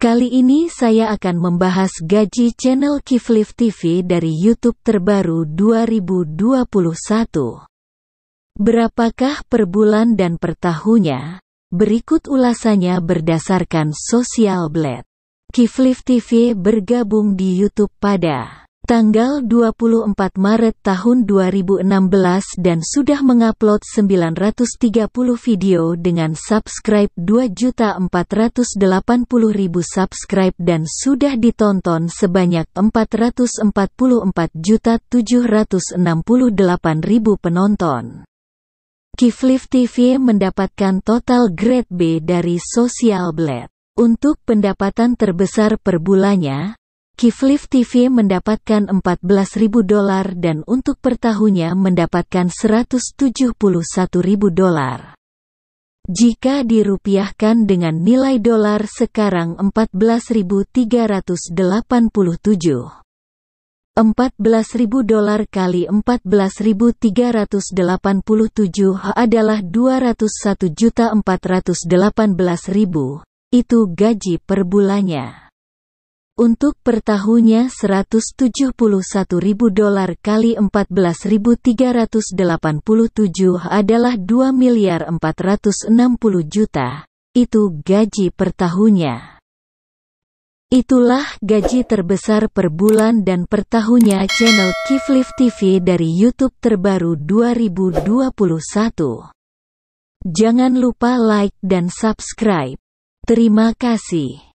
Kali ini saya akan membahas gaji channel Kiflif TV dari YouTube terbaru 2021. Berapakah per bulan dan per tahunnya? Berikut ulasannya berdasarkan Social Blade. Kiflif TV bergabung di YouTube pada tanggal 24 Maret tahun 2016 dan sudah mengupload 930 video dengan subscribe 2.480.000 subscribe dan sudah ditonton sebanyak 444.768.000 penonton. Kiflif TV mendapatkan total grade B dari Social Blade. Untuk pendapatan terbesar per bulannya, Kiflif TV mendapatkan 14.000 dolar dan untuk per tahunnya mendapatkan 171.000 dolar. Jika dirupiahkan dengan nilai dolar sekarang 14.387. 14.000 dolar kali 14.387 adalah 201.418.000. Itu gaji per bulannya. Untuk per tahunnya 171.000 dolar kali 14.387 adalah 2 miliar 460 juta. Itu gaji per Itulah gaji terbesar per bulan dan per channel Kiflif TV dari YouTube terbaru 2021. Jangan lupa like dan subscribe. Terima kasih.